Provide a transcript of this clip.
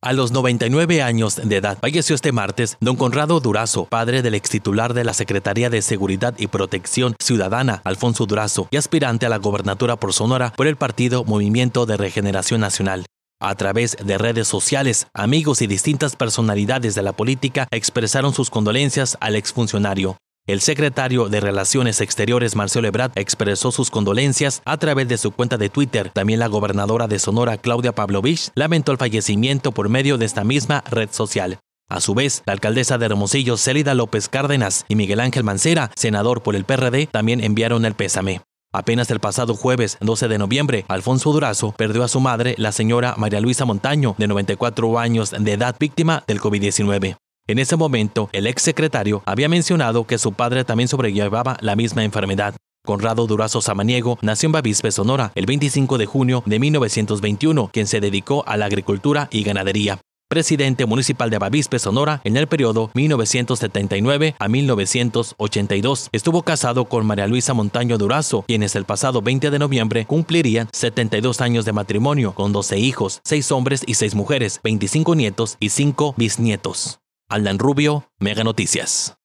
A los 99 años de edad falleció este martes don Conrado Durazo, padre del ex titular de la Secretaría de Seguridad y Protección Ciudadana, Alfonso Durazo, y aspirante a la gobernatura por Sonora por el partido Movimiento de Regeneración Nacional. A través de redes sociales, amigos y distintas personalidades de la política expresaron sus condolencias al exfuncionario. El secretario de Relaciones Exteriores, Marcelo Ebrard, expresó sus condolencias a través de su cuenta de Twitter. También la gobernadora de Sonora, Claudia Pavlovich, lamentó el fallecimiento por medio de esta misma red social. A su vez, la alcaldesa de Hermosillo, Célida López Cárdenas, y Miguel Ángel Mancera, senador por el PRD, también enviaron el pésame. Apenas el pasado jueves 12 de noviembre, Alfonso Durazo perdió a su madre, la señora María Luisa Montaño, de 94 años de edad, víctima del COVID-19. En ese momento, el ex secretario había mencionado que su padre también sobrellevaba la misma enfermedad. Conrado Durazo Samaniego nació en Bavispe, Sonora, el 25 de junio de 1921, quien se dedicó a la agricultura y ganadería. Presidente municipal de Bavispe, Sonora, en el periodo 1979 a 1982. Estuvo casado con María Luisa Montaño Durazo, quienes el pasado 20 de noviembre cumplirían 72 años de matrimonio, con 12 hijos, 6 hombres y 6 mujeres, 25 nietos y 5 bisnietos. Aldan Rubio, Mega Noticias.